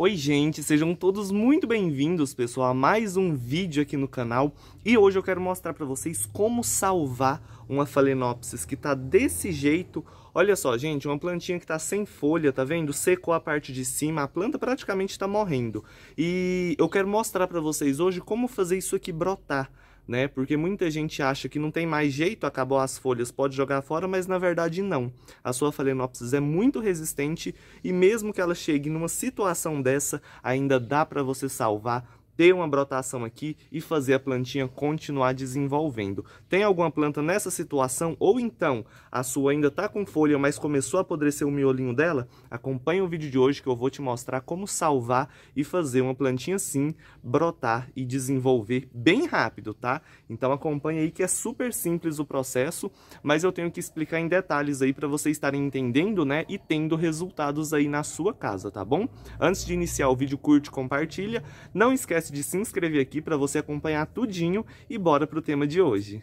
Oi gente, sejam todos muito bem-vindos pessoal a mais um vídeo aqui no canal e hoje eu quero mostrar para vocês como salvar uma Phalaenopsis que tá desse jeito Olha só, gente, uma plantinha que tá sem folha, tá vendo? Secou a parte de cima, a planta praticamente tá morrendo. E eu quero mostrar para vocês hoje como fazer isso aqui brotar né? Porque muita gente acha que não tem mais jeito, acabou as folhas, pode jogar fora, mas na verdade não. A sua Phalaenopsis é muito resistente e mesmo que ela chegue numa situação dessa, ainda dá para você salvar ter uma brotação aqui e fazer a plantinha continuar desenvolvendo. Tem alguma planta nessa situação ou então a sua ainda está com folha, mas começou a apodrecer o miolinho dela? Acompanhe o vídeo de hoje que eu vou te mostrar como salvar e fazer uma plantinha assim brotar e desenvolver bem rápido, tá? Então acompanhe aí que é super simples o processo, mas eu tenho que explicar em detalhes aí para vocês estarem entendendo, né, e tendo resultados aí na sua casa, tá bom? Antes de iniciar o vídeo, curte, compartilha, não esquece esquece de se inscrever aqui para você acompanhar tudinho e bora pro tema de hoje.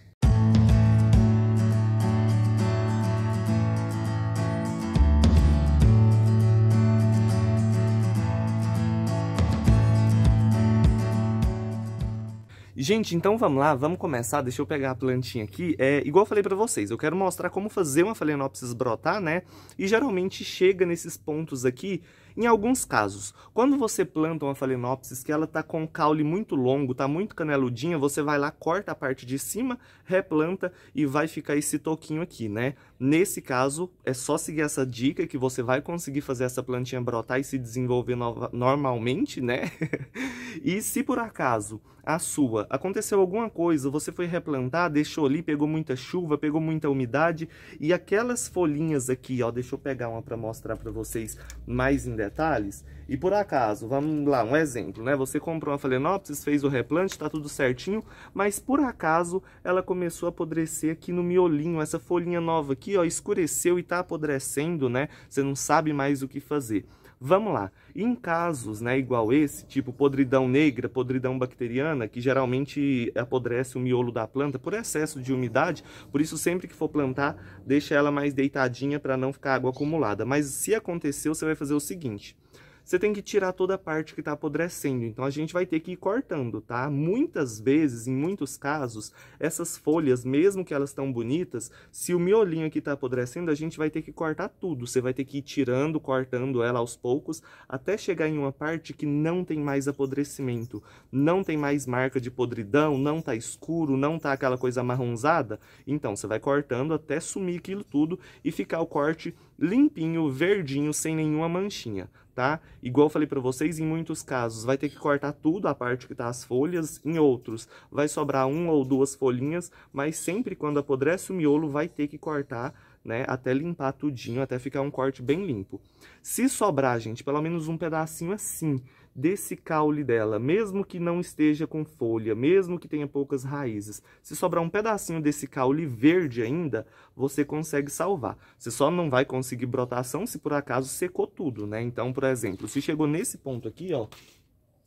Gente, então vamos lá, vamos começar. Deixa eu pegar a plantinha aqui. É, igual eu falei para vocês, eu quero mostrar como fazer uma Phalaenopsis brotar, né? E geralmente chega nesses pontos aqui em alguns casos, quando você planta uma Phalaenopsis que ela está com um caule muito longo, está muito caneludinha, você vai lá, corta a parte de cima, replanta e vai ficar esse toquinho aqui, né? Nesse caso, é só seguir essa dica que você vai conseguir fazer essa plantinha brotar e se desenvolver no normalmente, né? e se por acaso a sua aconteceu alguma coisa, você foi replantar, deixou ali, pegou muita chuva, pegou muita umidade e aquelas folhinhas aqui, ó, deixa eu pegar uma para mostrar para vocês mais em detalhes e por acaso, vamos lá, um exemplo, né? Você comprou uma Phalaenopsis, fez o replante, tá tudo certinho, mas por acaso ela começou a apodrecer aqui no miolinho, essa folhinha nova aqui, ó, escureceu e tá apodrecendo, né? Você não sabe mais o que fazer. Vamos lá. Em casos, né, igual esse, tipo podridão negra, podridão bacteriana, que geralmente apodrece o miolo da planta por excesso de umidade, por isso sempre que for plantar, deixa ela mais deitadinha para não ficar água acumulada. Mas se aconteceu, você vai fazer o seguinte, você tem que tirar toda a parte que está apodrecendo. Então a gente vai ter que ir cortando, tá? Muitas vezes, em muitos casos, essas folhas, mesmo que elas estão bonitas, se o miolinho aqui está apodrecendo, a gente vai ter que cortar tudo. Você vai ter que ir tirando, cortando ela aos poucos, até chegar em uma parte que não tem mais apodrecimento, não tem mais marca de podridão, não está escuro, não está aquela coisa amarronzada. Então você vai cortando até sumir aquilo tudo e ficar o corte limpinho, verdinho, sem nenhuma manchinha, tá? Igual eu falei para vocês, em muitos casos vai ter que cortar tudo, a parte que tá as folhas, em outros vai sobrar uma ou duas folhinhas, mas sempre quando apodrece o miolo vai ter que cortar né, até limpar tudinho, até ficar um corte bem limpo. Se sobrar, gente, pelo menos um pedacinho assim, desse caule dela, mesmo que não esteja com folha, mesmo que tenha poucas raízes, se sobrar um pedacinho desse caule verde ainda, você consegue salvar. Você só não vai conseguir brotação se por acaso secou tudo, né? Então, por exemplo, se chegou nesse ponto aqui, ó,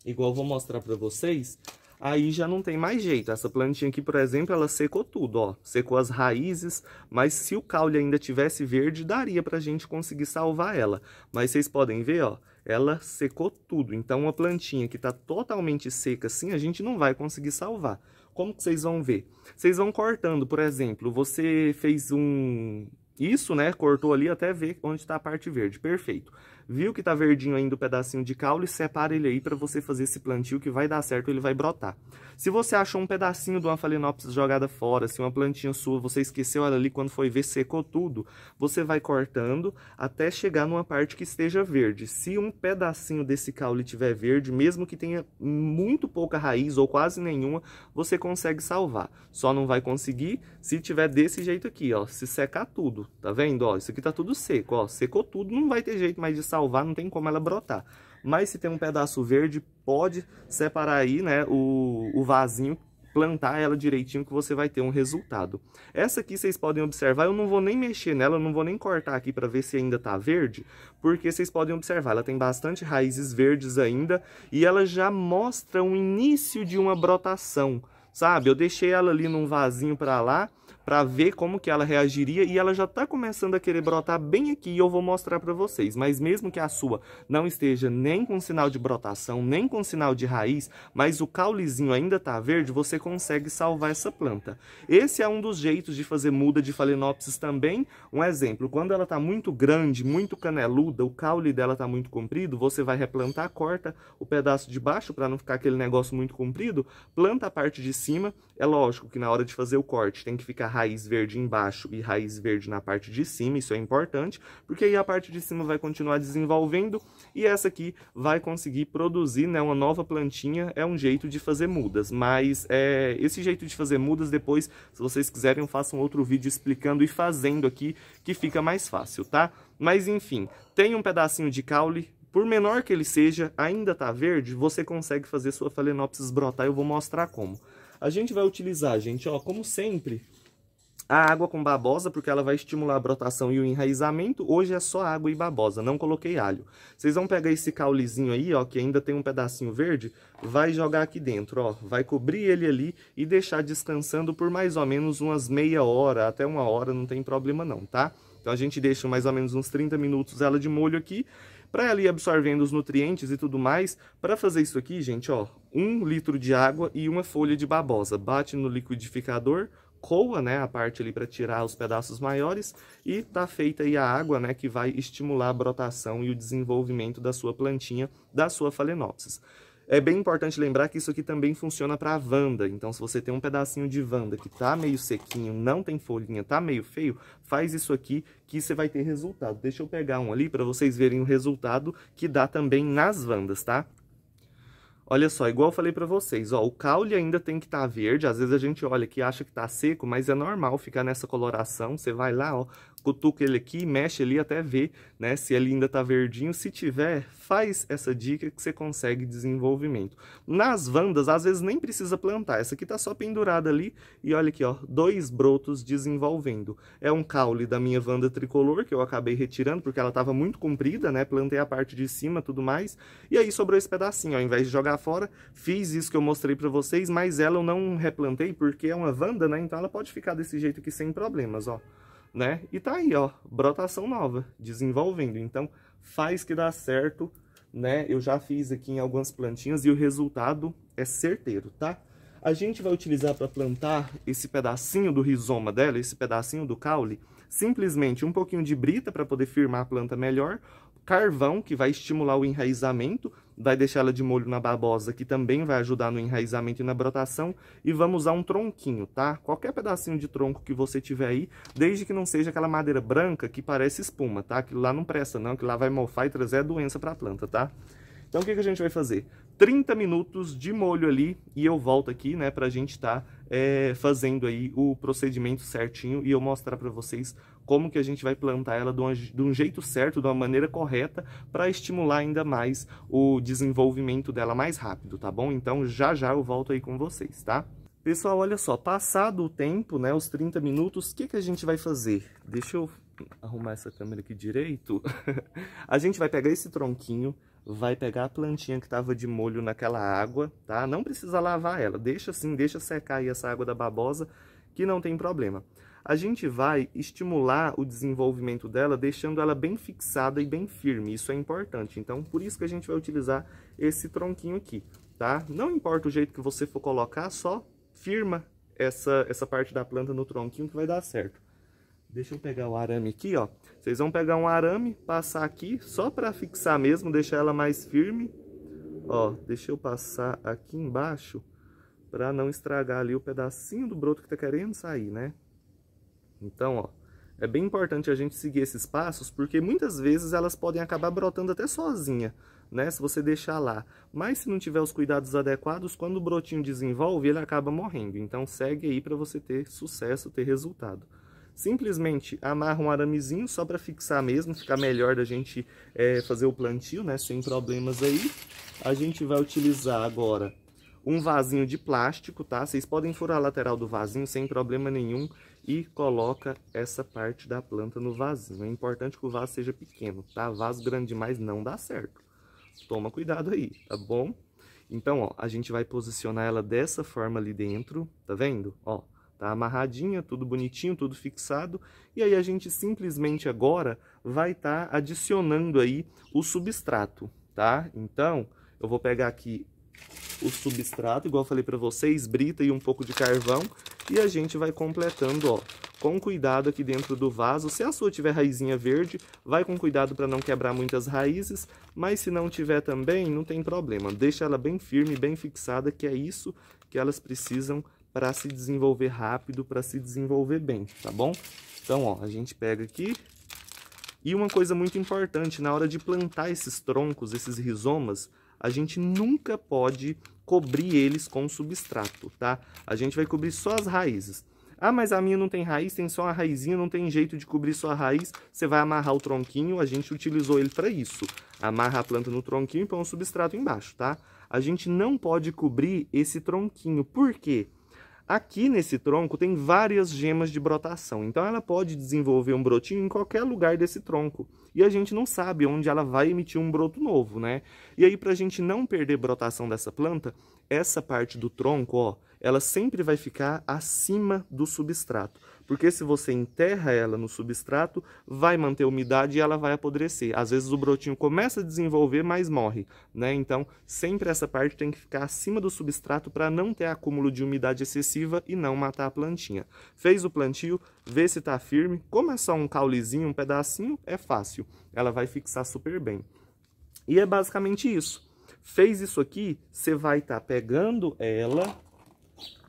igual eu vou mostrar para vocês, aí já não tem mais jeito. Essa plantinha aqui, por exemplo, ela secou tudo, ó. Secou as raízes, mas se o caule ainda tivesse verde, daria pra gente conseguir salvar ela. Mas vocês podem ver, ó, ela secou tudo. Então, uma plantinha que está totalmente seca assim, a gente não vai conseguir salvar. Como que vocês vão ver? Vocês vão cortando, por exemplo, você fez um, isso, né, cortou ali até ver onde está a parte verde, perfeito. Viu que tá verdinho ainda o pedacinho de caule, separa ele aí para você fazer esse plantio que vai dar certo, ele vai brotar. Se você achou um pedacinho de uma phalaenopsis jogada fora, se assim, uma plantinha sua, você esqueceu ela ali quando foi ver, secou tudo, você vai cortando até chegar numa parte que esteja verde. Se um pedacinho desse caule tiver verde, mesmo que tenha muito pouca raiz ou quase nenhuma, você consegue salvar. Só não vai conseguir se tiver desse jeito aqui, ó, se secar tudo tá vendo? Ó, isso aqui tá tudo seco, ó, secou tudo, não vai ter jeito mais de salvar, não tem como ela brotar. Mas se tem um pedaço verde, pode separar aí, né, o, o vasinho, plantar ela direitinho que você vai ter um resultado. Essa aqui vocês podem observar, eu não vou nem mexer nela, eu não vou nem cortar aqui para ver se ainda tá verde, porque vocês podem observar, ela tem bastante raízes verdes ainda e ela já mostra o início de uma brotação, sabe? Eu deixei ela ali num vasinho para lá, para ver como que ela reagiria e ela já está começando a querer brotar bem aqui e eu vou mostrar para vocês. Mas mesmo que a sua não esteja nem com sinal de brotação, nem com sinal de raiz, mas o caulezinho ainda está verde, você consegue salvar essa planta. Esse é um dos jeitos de fazer muda de Phalaenopsis também. Um exemplo, quando ela está muito grande, muito caneluda, o caule dela está muito comprido, você vai replantar, corta o pedaço de baixo para não ficar aquele negócio muito comprido, planta a parte de cima. É lógico que na hora de fazer o corte tem que ficar raiz verde embaixo e raiz verde na parte de cima, isso é importante, porque aí a parte de cima vai continuar desenvolvendo e essa aqui vai conseguir produzir né, uma nova plantinha, é um jeito de fazer mudas, mas é, esse jeito de fazer mudas depois, se vocês quiserem, eu faço um outro vídeo explicando e fazendo aqui, que fica mais fácil, tá? Mas enfim, tem um pedacinho de caule, por menor que ele seja, ainda tá verde, você consegue fazer sua Phalaenopsis brotar, eu vou mostrar como. A gente vai utilizar, gente, ó, como sempre, a água com babosa, porque ela vai estimular a brotação e o enraizamento. Hoje é só água e babosa, não coloquei alho. Vocês vão pegar esse caulezinho aí, ó, que ainda tem um pedacinho verde, vai jogar aqui dentro, ó. Vai cobrir ele ali e deixar descansando por mais ou menos umas meia hora, até uma hora, não tem problema não, tá? Então a gente deixa mais ou menos uns 30 minutos ela de molho aqui, para ela ir absorvendo os nutrientes e tudo mais. Para fazer isso aqui, gente, ó, um litro de água e uma folha de babosa. Bate no liquidificador, coa, né, a parte ali para tirar os pedaços maiores, e tá feita aí a água, né, que vai estimular a brotação e o desenvolvimento da sua plantinha, da sua Phalaenopsis. É bem importante lembrar que isso aqui também funciona para vanda. Então, se você tem um pedacinho de vanda que tá meio sequinho, não tem folhinha, tá meio feio, faz isso aqui que você vai ter resultado. Deixa eu pegar um ali para vocês verem o resultado que dá também nas vandas, tá? Olha só, igual eu falei para vocês, ó, o caule ainda tem que estar tá verde, às vezes a gente olha que acha que está seco, mas é normal ficar nessa coloração, você vai lá, ó, cutuca ele aqui, mexe ali até ver né, se ele ainda está verdinho. Se tiver, faz essa dica que você consegue desenvolvimento. Nas vandas, às vezes nem precisa plantar. Essa aqui está só pendurada ali e olha aqui, ó, dois brotos desenvolvendo. É um caule da minha vanda tricolor que eu acabei retirando porque ela estava muito comprida, né? Plantei a parte de cima tudo mais. E aí sobrou esse pedacinho, ó, ao invés de jogar fora, fiz isso que eu mostrei para vocês, mas ela eu não replantei porque é uma vanda, né? Então ela pode ficar desse jeito aqui sem problemas, ó né? E tá aí, ó, brotação nova, desenvolvendo. Então, faz que dá certo, né? Eu já fiz aqui em algumas plantinhas e o resultado é certeiro, tá? A gente vai utilizar para plantar esse pedacinho do rizoma dela, esse pedacinho do caule, simplesmente um pouquinho de brita para poder firmar a planta melhor, carvão, que vai estimular o enraizamento, vai deixar ela de molho na babosa, que também vai ajudar no enraizamento e na brotação, e vamos usar um tronquinho, tá? Qualquer pedacinho de tronco que você tiver aí, desde que não seja aquela madeira branca que parece espuma, tá? Aquilo lá não presta não, que lá vai mofar e trazer a doença para a planta, tá? Então o que, que a gente vai fazer? 30 minutos de molho ali e eu volto aqui, né, pra gente estar tá, é, fazendo aí o procedimento certinho e eu mostrar para vocês como que a gente vai plantar ela de, de um jeito certo, de uma maneira correta, para estimular ainda mais o desenvolvimento dela mais rápido, tá bom? Então já já eu volto aí com vocês, tá? Pessoal, olha só, passado o tempo, né, os 30 minutos, o que, que a gente vai fazer? Deixa eu arrumar essa câmera aqui direito. a gente vai pegar esse tronquinho, vai pegar a plantinha que estava de molho naquela água, tá? Não precisa lavar ela, deixa assim, deixa secar aí essa água da babosa, que não tem problema a gente vai estimular o desenvolvimento dela, deixando ela bem fixada e bem firme. Isso é importante. Então, por isso que a gente vai utilizar esse tronquinho aqui, tá? Não importa o jeito que você for colocar, só firma essa, essa parte da planta no tronquinho que vai dar certo. Deixa eu pegar o arame aqui, ó. Vocês vão pegar um arame, passar aqui, só para fixar mesmo, deixar ela mais firme. Ó, deixa eu passar aqui embaixo para não estragar ali o pedacinho do broto que tá querendo sair, né? Então, ó, é bem importante a gente seguir esses passos, porque muitas vezes elas podem acabar brotando até sozinha, né? Se você deixar lá. Mas se não tiver os cuidados adequados, quando o brotinho desenvolve, ele acaba morrendo. Então segue aí para você ter sucesso, ter resultado. Simplesmente amarra um aramezinho só para fixar mesmo, ficar melhor da gente é, fazer o plantio, né? Sem problemas aí. A gente vai utilizar agora um vasinho de plástico, tá? Vocês podem furar a lateral do vasinho sem problema nenhum e coloca essa parte da planta no vasinho. É importante que o vaso seja pequeno, tá? Vaso grande demais não dá certo. Toma cuidado aí, tá bom? Então, ó, a gente vai posicionar ela dessa forma ali dentro, tá vendo? Ó, tá amarradinha, tudo bonitinho, tudo fixado. E aí a gente simplesmente agora vai estar tá adicionando aí o substrato, tá? Então, eu vou pegar aqui o substrato, igual eu falei para vocês, brita e um pouco de carvão e a gente vai completando, ó, com cuidado aqui dentro do vaso. Se a sua tiver raizinha verde, vai com cuidado para não quebrar muitas raízes, mas se não tiver também, não tem problema. Deixa ela bem firme, bem fixada, que é isso que elas precisam para se desenvolver rápido, para se desenvolver bem, tá bom? Então, ó, a gente pega aqui, e uma coisa muito importante, na hora de plantar esses troncos, esses rizomas, a gente nunca pode cobrir eles com substrato, tá? A gente vai cobrir só as raízes. Ah, mas a minha não tem raiz, tem só uma raizinha, não tem jeito de cobrir só a raiz. Você vai amarrar o tronquinho, a gente utilizou ele para isso. Amarra a planta no tronquinho e põe um substrato embaixo, tá? A gente não pode cobrir esse tronquinho. Por quê? Aqui nesse tronco tem várias gemas de brotação, então ela pode desenvolver um brotinho em qualquer lugar desse tronco. E a gente não sabe onde ela vai emitir um broto novo, né? E aí, para a gente não perder brotação dessa planta, essa parte do tronco, ó, ela sempre vai ficar acima do substrato. Porque se você enterra ela no substrato, vai manter umidade e ela vai apodrecer. Às vezes o brotinho começa a desenvolver, mas morre. Né? Então, sempre essa parte tem que ficar acima do substrato para não ter acúmulo de umidade excessiva e não matar a plantinha. Fez o plantio, vê se está firme. Como é só um caulezinho, um pedacinho, é fácil. Ela vai fixar super bem. E é basicamente isso. Fez isso aqui, você vai estar tá pegando ela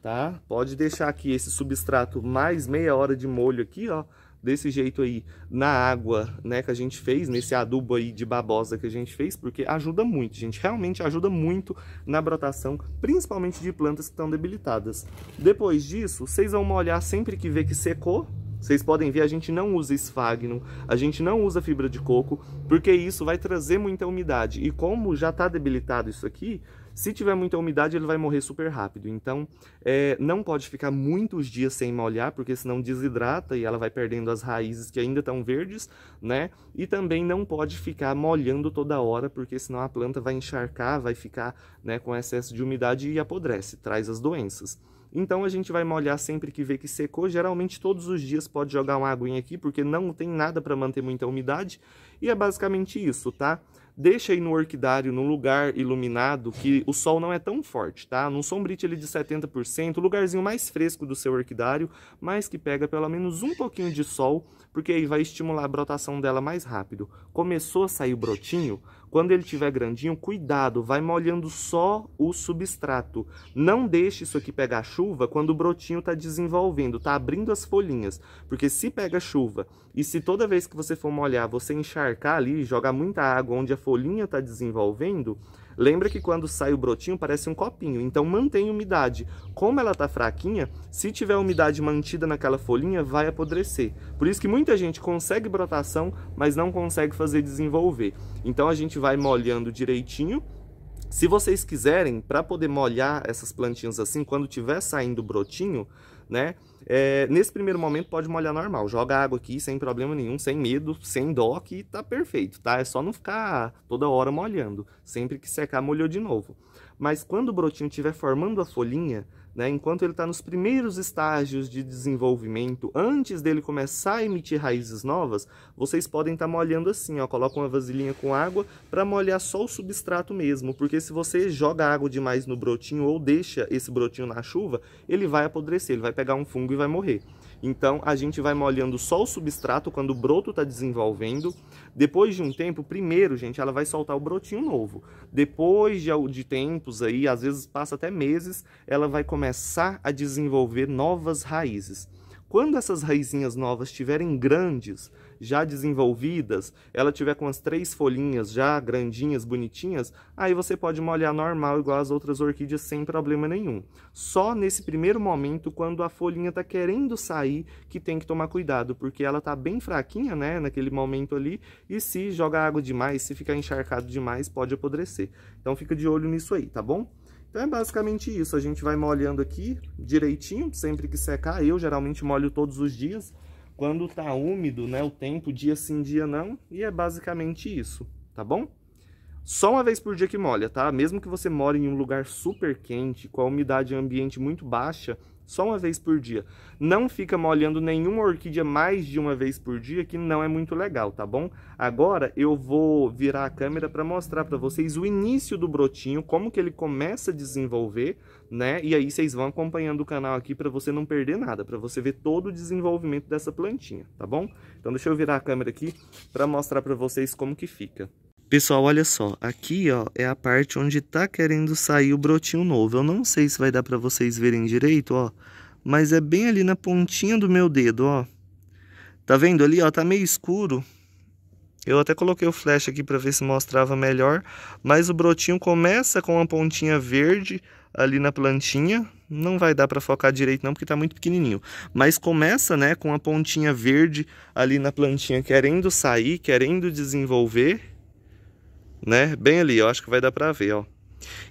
tá? Pode deixar aqui esse substrato mais meia hora de molho aqui, ó, desse jeito aí, na água, né, que a gente fez, nesse adubo aí de babosa que a gente fez, porque ajuda muito, gente, realmente ajuda muito na brotação, principalmente de plantas que estão debilitadas. Depois disso, vocês vão molhar sempre que vê que secou, vocês podem ver, a gente não usa esfagno, a gente não usa fibra de coco, porque isso vai trazer muita umidade. E como já está debilitado isso aqui, se tiver muita umidade, ele vai morrer super rápido. Então, é, não pode ficar muitos dias sem molhar, porque senão desidrata e ela vai perdendo as raízes que ainda estão verdes, né? E também não pode ficar molhando toda hora, porque senão a planta vai encharcar, vai ficar né, com excesso de umidade e apodrece, traz as doenças. Então a gente vai molhar sempre que vê que secou. Geralmente todos os dias pode jogar uma aguinha aqui, porque não tem nada para manter muita umidade. E é basicamente isso, tá? Deixa aí no orquidário, num lugar iluminado, que o sol não é tão forte, tá? Num sombrite ele de 70%, o lugarzinho mais fresco do seu orquidário, mas que pega pelo menos um pouquinho de sol, porque aí vai estimular a brotação dela mais rápido. Começou a sair o brotinho, quando ele tiver grandinho, cuidado, vai molhando só o substrato. Não deixe isso aqui pegar chuva quando o brotinho está desenvolvendo, está abrindo as folhinhas. Porque se pega chuva e se toda vez que você for molhar, você encharcar ali, jogar muita água onde a folhinha está desenvolvendo, Lembra que quando sai o brotinho parece um copinho, então mantém umidade. Como ela está fraquinha, se tiver umidade mantida naquela folhinha, vai apodrecer. Por isso que muita gente consegue brotação, mas não consegue fazer desenvolver. Então a gente vai molhando direitinho se vocês quiserem, para poder molhar essas plantinhas assim, quando tiver saindo brotinho, né? É, nesse primeiro momento pode molhar normal, joga água aqui sem problema nenhum, sem medo, sem dó, que tá perfeito, tá? É só não ficar toda hora molhando, sempre que secar molhou de novo. Mas quando o brotinho estiver formando a folhinha, né? enquanto ele está nos primeiros estágios de desenvolvimento, antes dele começar a emitir raízes novas, vocês podem estar tá molhando assim, ó, coloca uma vasilhinha com água para molhar só o substrato mesmo, porque se você joga água demais no brotinho ou deixa esse brotinho na chuva, ele vai apodrecer, ele vai pegar um fungo e vai morrer. Então a gente vai molhando só o substrato quando o broto está desenvolvendo. Depois de um tempo, primeiro, gente, ela vai soltar o brotinho novo. Depois de, de tempos aí, às vezes passa até meses, ela vai começar a desenvolver novas raízes. Quando essas raizinhas novas estiverem grandes, já desenvolvidas, ela tiver com as três folhinhas já grandinhas, bonitinhas, aí você pode molhar normal igual as outras orquídeas sem problema nenhum. Só nesse primeiro momento, quando a folhinha está querendo sair, que tem que tomar cuidado, porque ela está bem fraquinha, né, naquele momento ali, e se jogar água demais, se ficar encharcado demais, pode apodrecer. Então fica de olho nisso aí, tá bom? Então é basicamente isso, a gente vai molhando aqui direitinho, sempre que secar, eu geralmente molho todos os dias, quando tá úmido, né, o tempo, dia sim, dia não, e é basicamente isso, tá bom? Só uma vez por dia que molha, tá? Mesmo que você mora em um lugar super quente, com a umidade ambiente muito baixa, só uma vez por dia. Não fica molhando nenhuma orquídea mais de uma vez por dia, que não é muito legal, tá bom? Agora eu vou virar a câmera para mostrar para vocês o início do brotinho, como que ele começa a desenvolver, né? E aí vocês vão acompanhando o canal aqui para você não perder nada, para você ver todo o desenvolvimento dessa plantinha, tá bom? Então deixa eu virar a câmera aqui para mostrar para vocês como que fica. Pessoal, olha só, aqui ó, é a parte onde tá querendo sair o brotinho novo. Eu não sei se vai dar para vocês verem direito, ó, mas é bem ali na pontinha do meu dedo, ó. Tá vendo ali, ó, tá meio escuro. Eu até coloquei o flash aqui para ver se mostrava melhor, mas o brotinho começa com uma pontinha verde ali na plantinha. Não vai dar para focar direito não, porque tá muito pequenininho. Mas começa, né, com a pontinha verde ali na plantinha querendo sair, querendo desenvolver né? Bem ali, eu acho que vai dar para ver, ó.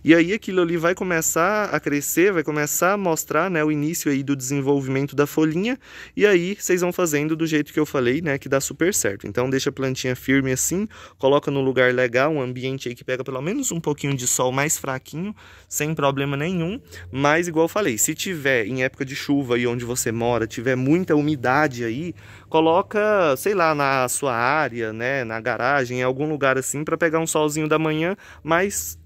E aí aquilo ali vai começar a crescer, vai começar a mostrar né, o início aí do desenvolvimento da folhinha, e aí vocês vão fazendo do jeito que eu falei, né, que dá super certo. Então deixa a plantinha firme assim, coloca no lugar legal, um ambiente aí que pega pelo menos um pouquinho de sol mais fraquinho, sem problema nenhum, mas igual eu falei, se tiver em época de chuva e onde você mora, tiver muita umidade aí, coloca, sei lá, na sua área, né, na garagem, em algum lugar assim para pegar um solzinho da manhã, mas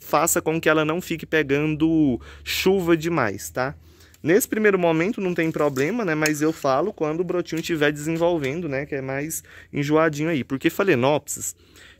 faça com que ela não fique pegando chuva demais, tá? Nesse primeiro momento não tem problema, né? Mas eu falo quando o brotinho estiver desenvolvendo, né? Que é mais enjoadinho aí. Porque falenopsis,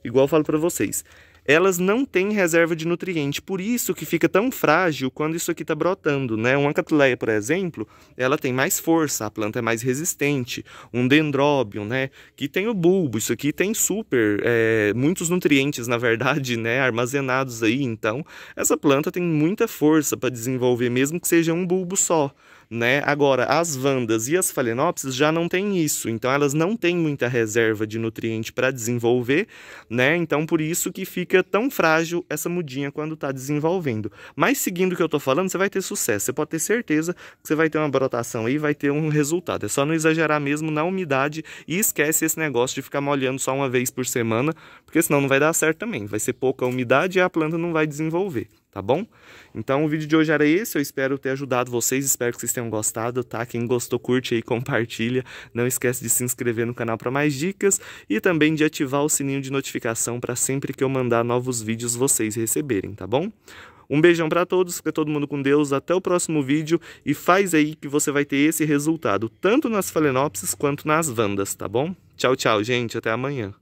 igual eu falo para vocês, elas não têm reserva de nutriente, por isso que fica tão frágil quando isso aqui está brotando, né? Uma catuleia, por exemplo, ela tem mais força, a planta é mais resistente. Um dendróbio, né? Que tem o bulbo, isso aqui tem super, é, muitos nutrientes, na verdade, né? Armazenados aí, então essa planta tem muita força para desenvolver, mesmo que seja um bulbo só né? Agora, as vandas e as phalaenopsis já não têm isso, então elas não têm muita reserva de nutriente para desenvolver, né? Então por isso que fica tão frágil essa mudinha quando está desenvolvendo. Mas seguindo o que eu estou falando, você vai ter sucesso, você pode ter certeza que você vai ter uma brotação aí, vai ter um resultado. É só não exagerar mesmo na umidade e esquece esse negócio de ficar molhando só uma vez por semana, porque senão não vai dar certo também. Vai ser pouca umidade e a planta não vai desenvolver tá bom? Então o vídeo de hoje era esse, eu espero ter ajudado vocês, espero que vocês tenham gostado, tá? Quem gostou, curte aí, compartilha, não esquece de se inscrever no canal para mais dicas e também de ativar o sininho de notificação para sempre que eu mandar novos vídeos vocês receberem, tá bom? Um beijão para todos, fica todo mundo com Deus, até o próximo vídeo e faz aí que você vai ter esse resultado, tanto nas Phalaenopsis quanto nas Vandas, tá bom? Tchau, tchau, gente, até amanhã.